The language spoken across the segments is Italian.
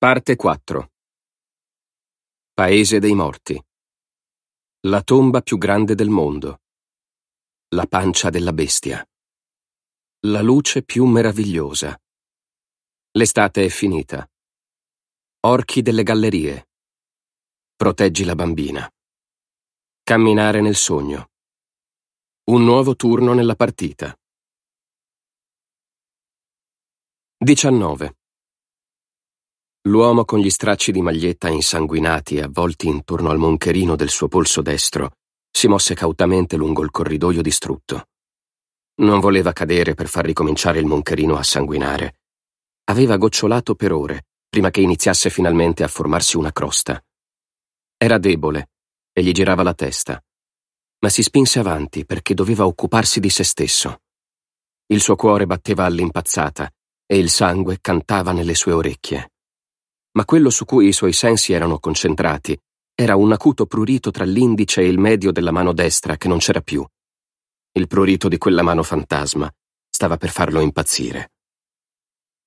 Parte 4 Paese dei morti La tomba più grande del mondo La pancia della bestia La luce più meravigliosa L'estate è finita Orchi delle gallerie Proteggi la bambina Camminare nel sogno Un nuovo turno nella partita 19 L'uomo con gli stracci di maglietta insanguinati e avvolti intorno al moncherino del suo polso destro si mosse cautamente lungo il corridoio distrutto. Non voleva cadere per far ricominciare il moncherino a sanguinare. Aveva gocciolato per ore, prima che iniziasse finalmente a formarsi una crosta. Era debole e gli girava la testa, ma si spinse avanti perché doveva occuparsi di se stesso. Il suo cuore batteva all'impazzata e il sangue cantava nelle sue orecchie ma quello su cui i suoi sensi erano concentrati era un acuto prurito tra l'indice e il medio della mano destra che non c'era più. Il prurito di quella mano fantasma stava per farlo impazzire.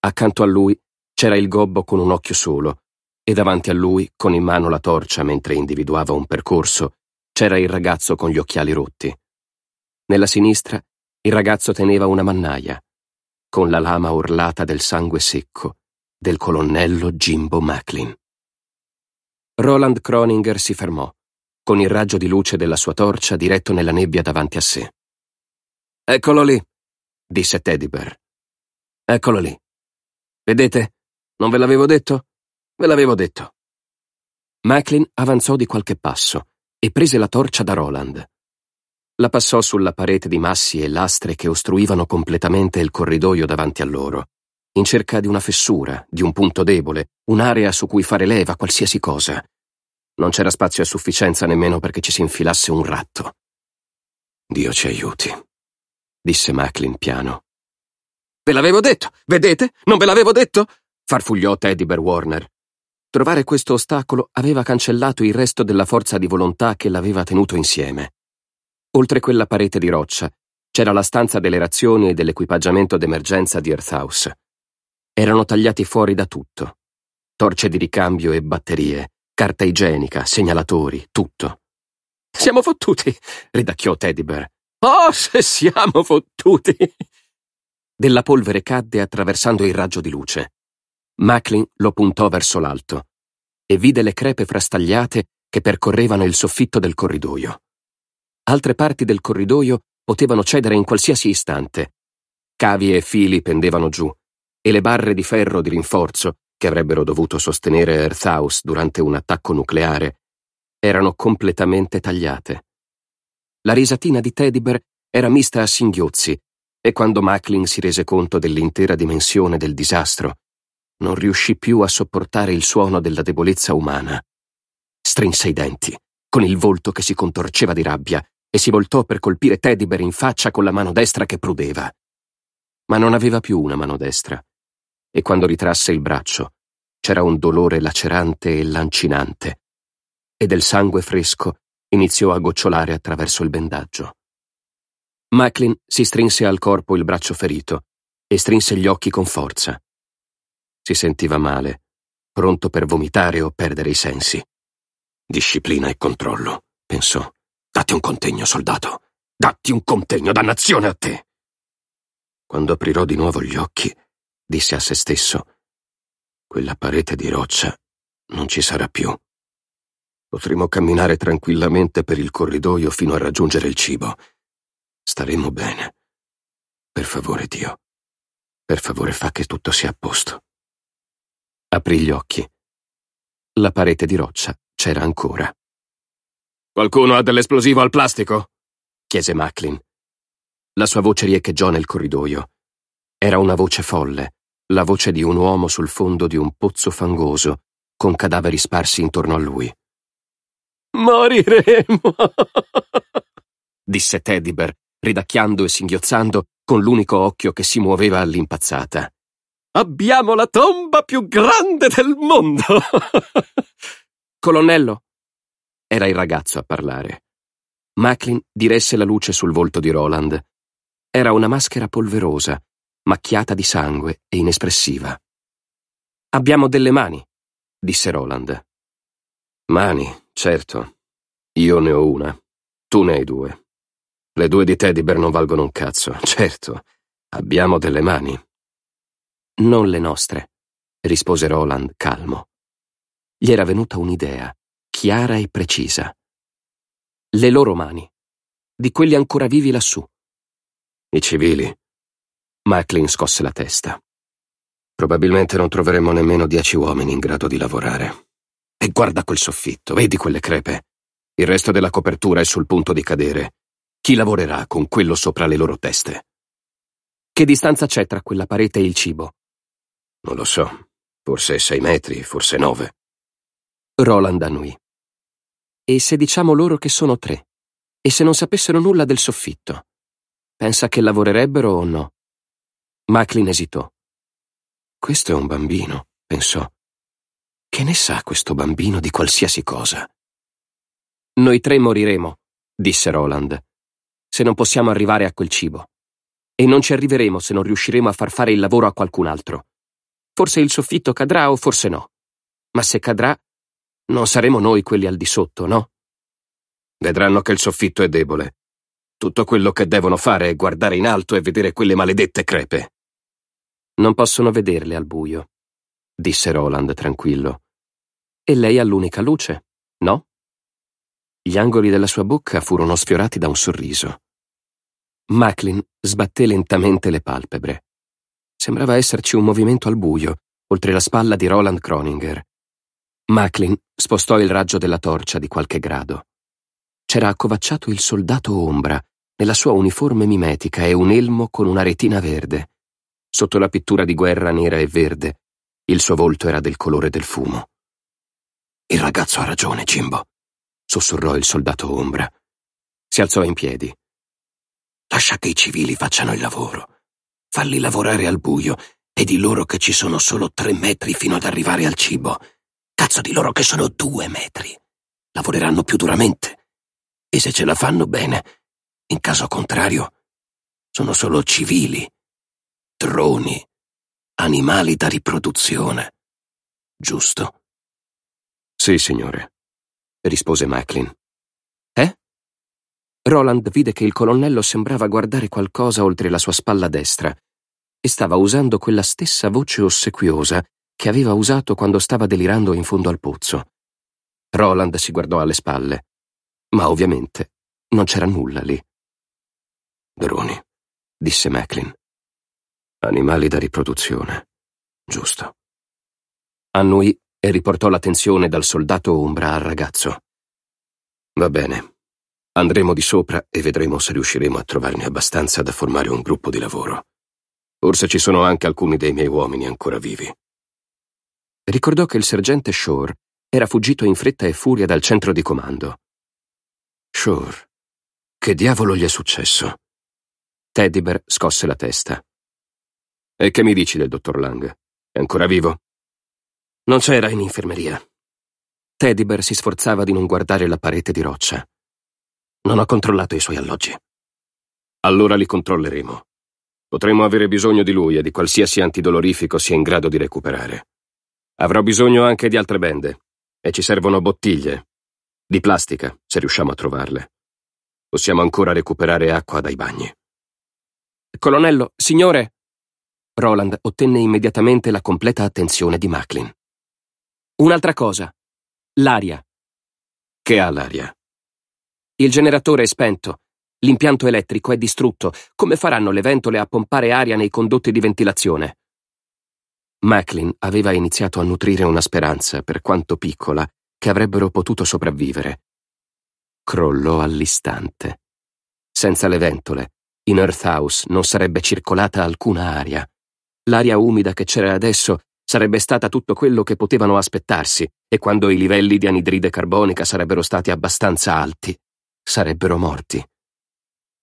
Accanto a lui c'era il gobbo con un occhio solo, e davanti a lui, con in mano la torcia mentre individuava un percorso, c'era il ragazzo con gli occhiali rotti. Nella sinistra il ragazzo teneva una mannaia, con la lama orlata del sangue secco, del colonnello Jimbo Macklin. Roland Croninger si fermò, con il raggio di luce della sua torcia diretto nella nebbia davanti a sé. Eccolo lì, disse Teddy Bear. Eccolo lì. Vedete? Non ve l'avevo detto? Ve l'avevo detto. Macklin avanzò di qualche passo e prese la torcia da Roland. La passò sulla parete di massi e lastre che ostruivano completamente il corridoio davanti a loro in cerca di una fessura, di un punto debole, un'area su cui fare leva qualsiasi cosa. Non c'era spazio a sufficienza nemmeno perché ci si infilasse un ratto. Dio ci aiuti, disse Macklin piano. Ve l'avevo detto, vedete? Non ve l'avevo detto? farfugliò Teddy Bear Warner. Trovare questo ostacolo aveva cancellato il resto della forza di volontà che l'aveva tenuto insieme. Oltre quella parete di roccia c'era la stanza delle razioni e dell'equipaggiamento d'emergenza di Earth House erano tagliati fuori da tutto. Torce di ricambio e batterie, carta igienica, segnalatori, tutto. Siamo fottuti, ridacchiò Teddy Bear. Oh, se siamo fottuti! Della polvere cadde attraversando il raggio di luce. Macklin lo puntò verso l'alto e vide le crepe frastagliate che percorrevano il soffitto del corridoio. Altre parti del corridoio potevano cedere in qualsiasi istante. Cavi e fili pendevano giù, e le barre di ferro di rinforzo che avrebbero dovuto sostenere Earth House durante un attacco nucleare erano completamente tagliate. La risatina di Tediber era mista a singhiozzi e quando Macklin si rese conto dell'intera dimensione del disastro, non riuscì più a sopportare il suono della debolezza umana. Strinse i denti, con il volto che si contorceva di rabbia, e si voltò per colpire Tediber in faccia con la mano destra che prudeva. Ma non aveva più una mano destra e quando ritrasse il braccio c'era un dolore lacerante e lancinante e del sangue fresco iniziò a gocciolare attraverso il bendaggio. Macklin si strinse al corpo il braccio ferito e strinse gli occhi con forza. Si sentiva male, pronto per vomitare o perdere i sensi. Disciplina e controllo, pensò. Datti un contegno, soldato. Datti un contegno, dannazione a te. Quando aprirò di nuovo gli occhi, disse a se stesso. Quella parete di roccia non ci sarà più. Potremo camminare tranquillamente per il corridoio fino a raggiungere il cibo. Staremo bene. Per favore, Dio. Per favore, fa che tutto sia a posto. Aprì gli occhi. La parete di roccia c'era ancora. Qualcuno ha dell'esplosivo al plastico? chiese Macklin. La sua voce riecheggiò nel corridoio. Era una voce folle, la voce di un uomo sul fondo di un pozzo fangoso, con cadaveri sparsi intorno a lui. Moriremo! disse Teddy Bear, ridacchiando e singhiozzando con l'unico occhio che si muoveva all'impazzata. Abbiamo la tomba più grande del mondo! Colonnello! Era il ragazzo a parlare. Macklin diresse la luce sul volto di Roland. Era una maschera polverosa, macchiata di sangue e inespressiva. Abbiamo delle mani, disse Roland. Mani, certo. Io ne ho una. Tu ne hai due. Le due di Tediber non valgono un cazzo, certo. Abbiamo delle mani. Non le nostre, rispose Roland calmo. Gli era venuta un'idea, chiara e precisa. Le loro mani, di quelli ancora vivi lassù. I civili, Macklin scosse la testa. Probabilmente non troveremo nemmeno dieci uomini in grado di lavorare. E guarda quel soffitto, vedi quelle crepe. Il resto della copertura è sul punto di cadere. Chi lavorerà con quello sopra le loro teste? Che distanza c'è tra quella parete e il cibo? Non lo so. Forse sei metri, forse nove. Roland annui. E se diciamo loro che sono tre? E se non sapessero nulla del soffitto? Pensa che lavorerebbero o no? Macklin esitò. Questo è un bambino, pensò. Che ne sa questo bambino di qualsiasi cosa? Noi tre moriremo, disse Roland, se non possiamo arrivare a quel cibo. E non ci arriveremo se non riusciremo a far fare il lavoro a qualcun altro. Forse il soffitto cadrà o forse no. Ma se cadrà, non saremo noi quelli al di sotto, no? Vedranno che il soffitto è debole. Tutto quello che devono fare è guardare in alto e vedere quelle maledette crepe. Non possono vederle al buio, disse Roland tranquillo. E lei ha l'unica luce, no? Gli angoli della sua bocca furono sfiorati da un sorriso. Macklin sbatté lentamente le palpebre. Sembrava esserci un movimento al buio, oltre la spalla di Roland Croninger. Macklin spostò il raggio della torcia di qualche grado. C'era accovacciato il soldato ombra, nella sua uniforme mimetica e un elmo con una retina verde sotto la pittura di guerra nera e verde. Il suo volto era del colore del fumo. Il ragazzo ha ragione, Cimbo, sussurrò il soldato ombra. Si alzò in piedi. Lascia che i civili facciano il lavoro. Falli lavorare al buio e di loro che ci sono solo tre metri fino ad arrivare al cibo. Cazzo di loro che sono due metri. Lavoreranno più duramente. E se ce la fanno bene, in caso contrario, sono solo civili droni, animali da riproduzione. Giusto? Sì, signore, rispose Macklin. Eh? Roland vide che il colonnello sembrava guardare qualcosa oltre la sua spalla destra e stava usando quella stessa voce ossequiosa che aveva usato quando stava delirando in fondo al pozzo. Roland si guardò alle spalle, ma ovviamente non c'era nulla lì. Droni, disse Macklin. Animali da riproduzione. Giusto. Annui e riportò l'attenzione dal soldato ombra al ragazzo. Va bene. Andremo di sopra e vedremo se riusciremo a trovarne abbastanza da formare un gruppo di lavoro. Forse ci sono anche alcuni dei miei uomini ancora vivi. Ricordò che il sergente Shore era fuggito in fretta e furia dal centro di comando. Shore, che diavolo gli è successo? Teddyber scosse la testa. E che mi dici del dottor Lang? È ancora vivo? Non c'era in infermeria. Teddy Bear si sforzava di non guardare la parete di roccia. Non ho controllato i suoi alloggi. Allora li controlleremo. Potremmo avere bisogno di lui e di qualsiasi antidolorifico sia in grado di recuperare. Avrò bisogno anche di altre bende. E ci servono bottiglie. Di plastica, se riusciamo a trovarle. Possiamo ancora recuperare acqua dai bagni. Colonnello, signore! Roland ottenne immediatamente la completa attenzione di Macklin. Un'altra cosa. L'aria. Che ha l'aria? Il generatore è spento. L'impianto elettrico è distrutto. Come faranno le ventole a pompare aria nei condotti di ventilazione? Macklin aveva iniziato a nutrire una speranza, per quanto piccola, che avrebbero potuto sopravvivere. Crollò all'istante. Senza le ventole, in Earth House non sarebbe circolata alcuna aria. L'aria umida che c'era adesso sarebbe stata tutto quello che potevano aspettarsi e quando i livelli di anidride carbonica sarebbero stati abbastanza alti, sarebbero morti.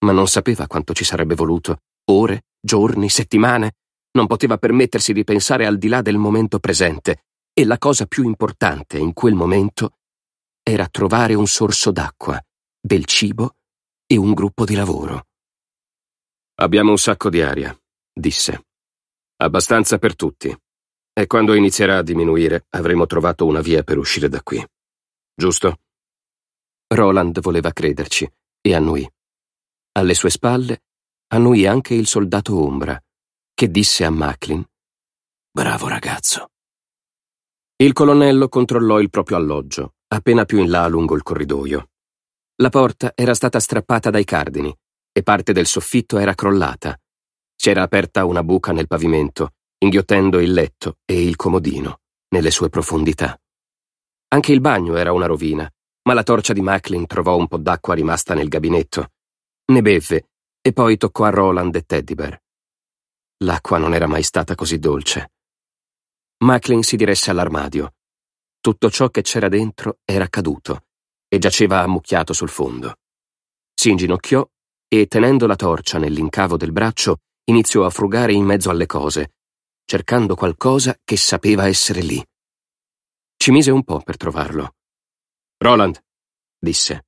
Ma non sapeva quanto ci sarebbe voluto, ore, giorni, settimane. Non poteva permettersi di pensare al di là del momento presente e la cosa più importante in quel momento era trovare un sorso d'acqua, del cibo e un gruppo di lavoro. Abbiamo un sacco di aria, disse. Abbastanza per tutti. E quando inizierà a diminuire avremo trovato una via per uscire da qui. Giusto? Roland voleva crederci e annui. Alle sue spalle annui anche il soldato Ombra, che disse a Macklin Bravo ragazzo. Il colonnello controllò il proprio alloggio, appena più in là lungo il corridoio. La porta era stata strappata dai cardini e parte del soffitto era crollata, c'era aperta una buca nel pavimento, inghiottendo il letto e il comodino, nelle sue profondità. Anche il bagno era una rovina, ma la torcia di Macklin trovò un po' d'acqua rimasta nel gabinetto. Ne bevve e poi toccò a Roland e Teddy Bear. L'acqua non era mai stata così dolce. Macklin si diresse all'armadio. Tutto ciò che c'era dentro era caduto e giaceva ammucchiato sul fondo. Si inginocchiò e, tenendo la torcia nell'incavo del braccio, iniziò a frugare in mezzo alle cose, cercando qualcosa che sapeva essere lì. Ci mise un po' per trovarlo. Roland, disse,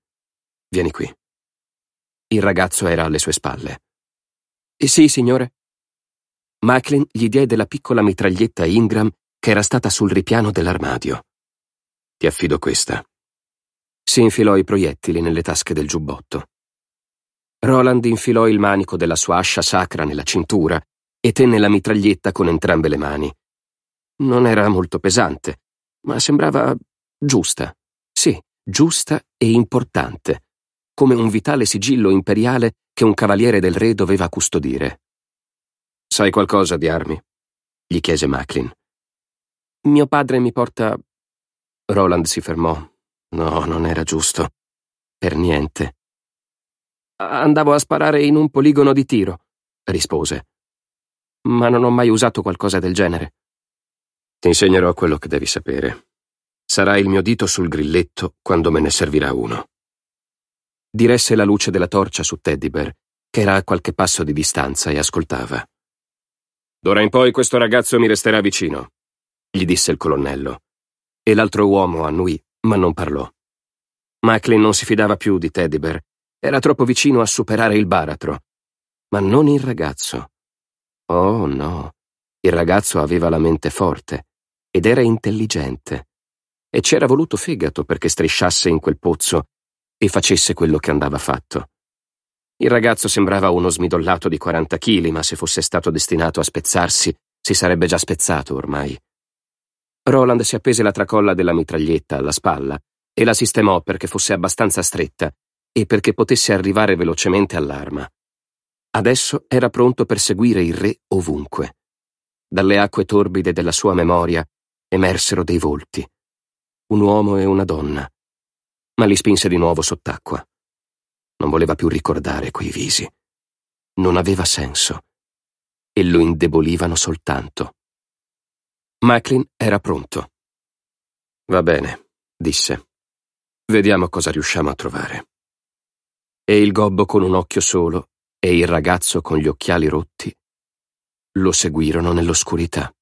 vieni qui. Il ragazzo era alle sue spalle. Sì, signore. Macklin gli diede la piccola mitraglietta Ingram che era stata sul ripiano dell'armadio. Ti affido questa. Si infilò i proiettili nelle tasche del giubbotto. Roland infilò il manico della sua ascia sacra nella cintura e tenne la mitraglietta con entrambe le mani. Non era molto pesante, ma sembrava giusta. Sì, giusta e importante, come un vitale sigillo imperiale che un cavaliere del re doveva custodire. Sai qualcosa di armi? gli chiese Macklin. Mio padre mi porta... Roland si fermò. No, non era giusto. Per niente. Andavo a sparare in un poligono di tiro, rispose. Ma non ho mai usato qualcosa del genere. Ti insegnerò quello che devi sapere. Sarà il mio dito sul grilletto quando me ne servirà uno. Diresse la luce della torcia su Teddy Bear, che era a qualche passo di distanza e ascoltava. D'ora in poi questo ragazzo mi resterà vicino, gli disse il colonnello. E l'altro uomo annuì, ma non parlò. Macklin non si fidava più di Teddy Bear era troppo vicino a superare il baratro. Ma non il ragazzo. Oh no, il ragazzo aveva la mente forte ed era intelligente. E c'era voluto fegato perché strisciasse in quel pozzo e facesse quello che andava fatto. Il ragazzo sembrava uno smidollato di 40 kg, ma se fosse stato destinato a spezzarsi, si sarebbe già spezzato ormai. Roland si appese la tracolla della mitraglietta alla spalla e la sistemò perché fosse abbastanza stretta e perché potesse arrivare velocemente all'arma. Adesso era pronto per seguire il re ovunque. Dalle acque torbide della sua memoria emersero dei volti. Un uomo e una donna. Ma li spinse di nuovo sott'acqua. Non voleva più ricordare quei visi. Non aveva senso. E lo indebolivano soltanto. Macklin era pronto. Va bene, disse. Vediamo cosa riusciamo a trovare e il gobbo con un occhio solo e il ragazzo con gli occhiali rotti lo seguirono nell'oscurità.